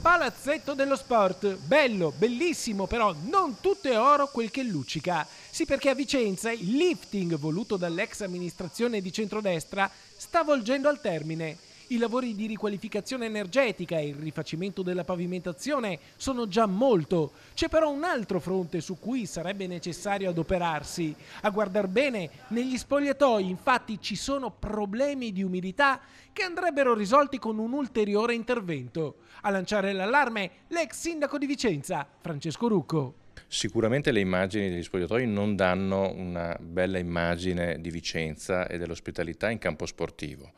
Palazzetto dello Sport, bello, bellissimo, però non tutto è oro quel che luccica. Sì, perché a Vicenza il lifting voluto dall'ex amministrazione di centrodestra sta volgendo al termine. I lavori di riqualificazione energetica e il rifacimento della pavimentazione sono già molto. C'è però un altro fronte su cui sarebbe necessario adoperarsi. A guardar bene, negli spogliatoi infatti ci sono problemi di umidità che andrebbero risolti con un ulteriore intervento. A lanciare l'allarme l'ex sindaco di Vicenza, Francesco Rucco. Sicuramente le immagini degli spogliatoi non danno una bella immagine di Vicenza e dell'ospitalità in campo sportivo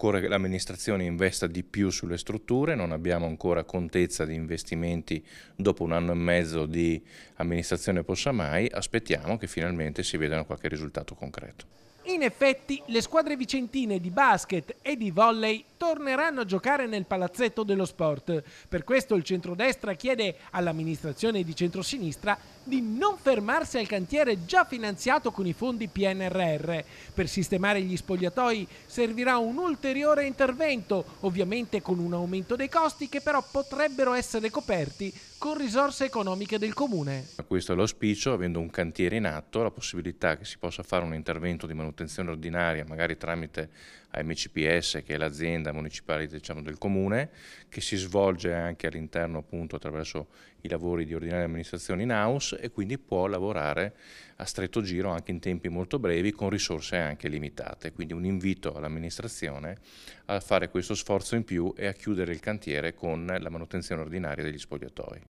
occorre che l'amministrazione investa di più sulle strutture, non abbiamo ancora contezza di investimenti dopo un anno e mezzo di amministrazione possa mai, aspettiamo che finalmente si vedano qualche risultato concreto. In effetti le squadre vicentine di basket e di volley torneranno a giocare nel palazzetto dello sport. Per questo il centrodestra chiede all'amministrazione di centrosinistra di non fermarsi al cantiere già finanziato con i fondi PNRR. Per sistemare gli spogliatoi servirà un ulteriore intervento, ovviamente con un aumento dei costi che però potrebbero essere coperti con risorse economiche del comune. Questo è l'auspicio, avendo un cantiere in atto, la possibilità che si possa fare un intervento di manutenzione ordinaria, magari tramite AMCPS, che è l'azienda azienda municipale diciamo, del comune che si svolge anche all'interno appunto attraverso i lavori di ordinaria amministrazione in house e quindi può lavorare a stretto giro anche in tempi molto brevi con risorse anche limitate. Quindi un invito all'amministrazione a fare questo sforzo in più e a chiudere il cantiere con la manutenzione ordinaria degli spogliatoi.